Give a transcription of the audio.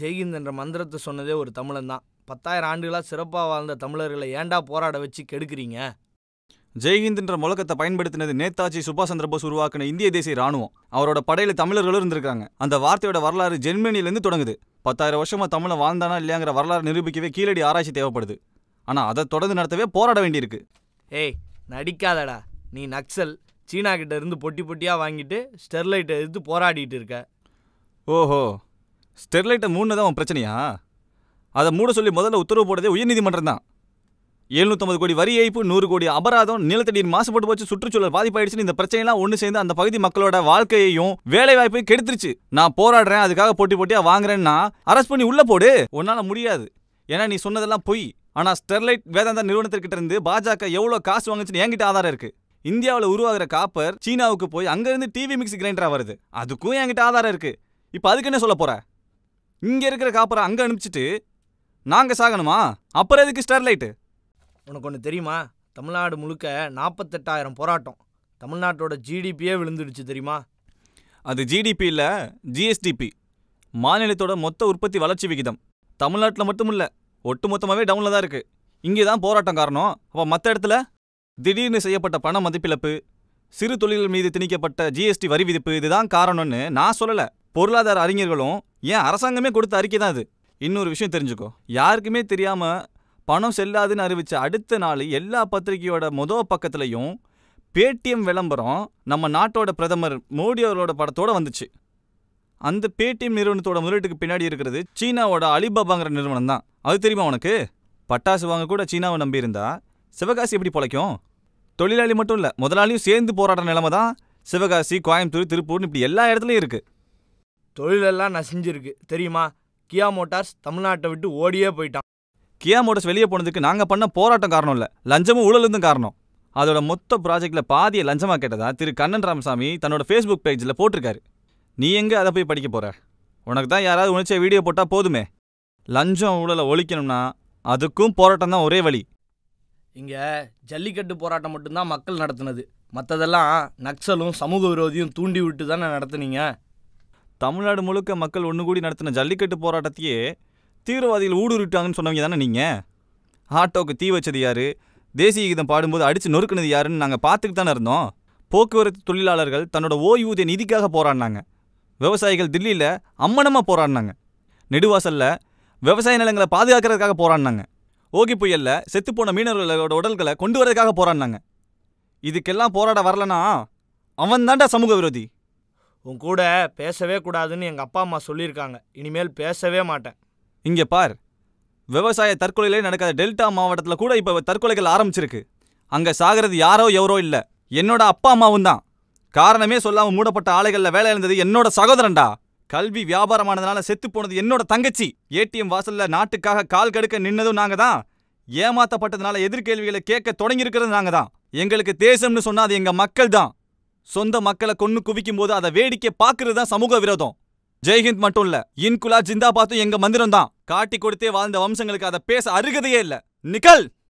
ஜெய்ஹிந்த் என்ற மந்திரத்தை சொன்னதே ஒரு தமிழன் தான் பத்தாயிரம் ஆண்டுகளாக சிறப்பாக வாழ்ந்த தமிழர்களை ஏண்டா போராட வச்சு கெடுக்கிறீங்க ஜெய்ஹிந்த் என்ற முழக்கத்தை பயன்படுத்தினது நேதாஜி சுபாஷ் சந்திரபோஸ் உருவாக்கின இந்திய தேசிய ராணுவம் அவரோட படையில் தமிழர்களும் இருந்திருக்காங்க அந்த வார்த்தையோட வரலாறு ஜெர்மனிலேருந்து தொடங்குது பத்தாயிரம் வருஷமா தமிழை வாழ்ந்தானா இல்லையாங்கிற வரலாறு நிரூபிக்கவே கீழடி ஆராய்ச்சி தேவைப்படுது ஆனால் அதை தொடர்ந்து நடத்தவே போராட வேண்டியிருக்கு ஏய் நடிக்காதடா நீ நக்சல் சீனா கிட்ட இருந்து பொட்டி பொட்டியாக வாங்கிட்டு ஸ்டெர்லைட்டை எதிர்த்து போராடிட்டு இருக்க ஓஹோ ஸ்டெர்லைட்டை மூணு தான் பிரச்சனையா அதை மூட சொல்லி முதல்ல உத்தரவு போடுறதே உயர்நீதிமன்றம் தான் எழுநூற்றம்பது கோடி வரி ஏய்ப்பு நூறு கோடி அபராதம் நிலத்தடியின் மாசுபட்டு போச்சு சுற்றுச்சூழல் பாதிப்பாயிடுச்சுன்னு இந்த பிரச்சனைலாம் ஒன்று சேர்ந்து அந்த பகுதி மக்களோட வாழ்க்கையையும் வேலை வாய்ப்பையும் கெடுத்துருச்சு நான் போராடுறேன் அதுக்காக போட்டி போட்டியாக வாங்குறேன்னா அரெஸ்ட் பண்ணி உள்ளே போடு உன்னால் முடியாது ஏன்னா நீ சொன்னதெல்லாம் பொய் ஆனால் ஸ்டெர்லைட் வேதாந்தா நிறுவனத்திற்கிட்ட இருந்து பாஜக எவ்வளோ காசு வாங்குச்சுன்னு என்கிட்ட ஆதாரம் இருக்கு இந்தியாவில் உருவாகிற காப்பர் சீனாவுக்கு போய் அங்கேருந்து டிவி மிக்ஸி கிரைண்டராக வருது அதுக்கும் என்கிட்ட ஆதாரம் இருக்கு இப்போ அதுக்கு என்ன சொல்ல போற இங்கே இருக்கிற காப்பரை அங்கே அனுப்பிச்சிட்டு நாங்கள் சாகணுமா அப்புறம் எதுக்கு ஸ்டெர்லைட்டு உனக்கு ஒன்று தெரியுமா தமிழ்நாடு முழுக்க நாற்பத்தெட்டாயிரம் போராட்டம் தமிழ்நாட்டோட ஜிடிபியே விழுந்துடுச்சு தெரியுமா அது ஜிடிபி இல்லை ஜிஎஸ்டிபி மாநிலத்தோட மொத்த உற்பத்தி வளர்ச்சி விகிதம் தமிழ்நாட்டில் மட்டும் இல்லை ஒட்டு மொத்தமாகவே டவுனில் தான் இருக்குது இங்கே தான் போராட்டம் காரணம் அப்போ மற்ற இடத்துல திடீர்னு செய்யப்பட்ட பண மதிப்பிழப்பு சிறு தொழில்கள் மீது திணிக்கப்பட்ட ஜிஎஸ்டி வரி விதிப்பு இதுதான் காரணம்னு நான் சொல்லலை பொருளாதார அறிஞர்களும் ஏன் அரசாங்கமே கொடுத்த அறிக்கை தான் அது இன்னொரு விஷயம் தெரிஞ்சுக்கோ யாருக்குமே தெரியாம பணம் செல்லாதுன்னு அறிவிச்ச அடுத்த நாள் எல்லா பத்திரிகையோட மொதல் பக்கத்துலையும் பேடிஎம் விளம்பரம் நம்ம நாட்டோட பிரதமர் மோடி அவர்களோட படத்தோட வந்துச்சு அந்த பேடிஎம் நிறுவனத்தோட முதலீட்டுக்கு பின்னாடி இருக்கிறது சீனாவோட அலிபாபாங்கிற நிறுவனம் தான் அது தெரியுமா உனக்கு பட்டாசு வாங்க கூட சீனாவை நம்பியிருந்தா சிவகாசி எப்படி பிழைக்கும் தொழிலாளி மட்டும் இல்லை முதலாளியும் சேர்ந்து போராடுற நிலைமை தான் சிவகாசி கோயம்புத்தூர் திருப்பூர்னு இப்படி எல்லா இடத்துலையும் இருக்குது தொழிலெல்லாம் நசிஞ்சிருக்கு தெரியுமா கியா மோட்டார்ஸ் தமிழ்நாட்டை விட்டு ஓடியே போயிட்டான் கியா மோட்டார்ஸ் வெளியே போனதுக்கு நாங்கள் பண்ண போராட்டம் காரணம் இல்லை லஞ்சமும் ஊழலும் காரணம் அதோட மொத்த ப்ராஜெக்டில் பாதியை லஞ்சமாக கேட்டதா திரு கண்ணன் ராமசாமி தன்னோட ஃபேஸ்புக் பேஜில் போட்டிருக்காரு நீ எங்கே அதை போய் படிக்க போகிற உனக்கு தான் யாராவது உணர்ச்சியை வீடியோ போட்டால் போதுமே லஞ்சம் ஊழலை ஒழிக்கணும்னா அதுக்கும் போராட்டம் தான் ஒரே வழி இங்கே ஜல்லிக்கட்டு போராட்டம் மட்டும்தான் மக்கள் நடத்துனது மற்றதெல்லாம் நக்சலும் சமூக விரோதியும் தூண்டி விட்டு தானே நடத்துனீங்க தமிழ்நாடு முழுக்க மக்கள் ஒன்று கூடி நடத்தின ஜல்லிக்கட்டு போராட்டத்தையே தீவிரவாதிகள் ஊடுருவிட்டாங்கன்னு சொன்னவங்க தானே நீங்கள் ஆட்டோவுக்கு தீ வச்சது யார் தேசிய கீதம் பாடும்போது அடித்து நொறுக்குனது யாருன்னு நாங்கள் பார்த்துக்கிட்டு தானே இருந்தோம் போக்குவரத்து தொழிலாளர்கள் தன்னோட ஓய்வூதிய நிதிக்காக போராடினாங்க விவசாயிகள் தில்லியில் அம்மனமாக போராடினாங்க நெடுவாசலில் விவசாய நிலங்களை பாதுகாக்கிறதுக்காக போராடினாங்க ஓகி புயலில் செத்துப்போன மீனவர்களோட உடல்களை கொண்டு வரதுக்காக போராடினாங்க இதுக்கெல்லாம் போராட வரலனா அவன் தாண்டா சமூக விரோதி உன் கூட பேசவே கூடாதுன்னு எங்கள் அப்பா அம்மா சொல்லியிருக்காங்க இனிமேல் பேசவே மாட்டேன் இங்கே பார் விவசாய தற்கொலையிலே நடக்காத டெல்டா மாவட்டத்தில் கூட இப்போ தற்கொலைகள் ஆரம்பிச்சிருக்கு அங்கே சாகிறது யாரோ எவரோ இல்லை என்னோட அப்பா அம்மாவும் தான் காரணமே சொல்லாமல் மூடப்பட்ட ஆலைகளில் வேலை இருந்தது என்னோட சகோதரன்டா கல்வி வியாபாரமானதுனால செத்து போனது என்னோட தங்கச்சி ஏடிஎம் வாசல்ல நாட்டுக்காக கால் கடுக்க நின்னதும் நாங்க தான் ஏமாத்தப்பட்டதுனால எதிர்கேள்விகளை கேட்க தொடங்கியிருக்கிறது நாங்க தான் எங்களுக்கு தேசம்னு சொன்னால் அது எங்க மக்கள் தான் சொந்த மக்களை கொன்னு குவிக்கும் போது அதை வேடிக்கை பார்க்கறது தான் சமூக விரோதம் ஜெய்ஹிந்த் மட்டும் இல்ல இன்குலா ஜிந்தாபாத்தும் எங்க மந்திரம் தான் காட்டி கொடுத்தே வாழ்ந்த வம்சங்களுக்கு அதை பேச அருகதையே இல்ல நிக்கல்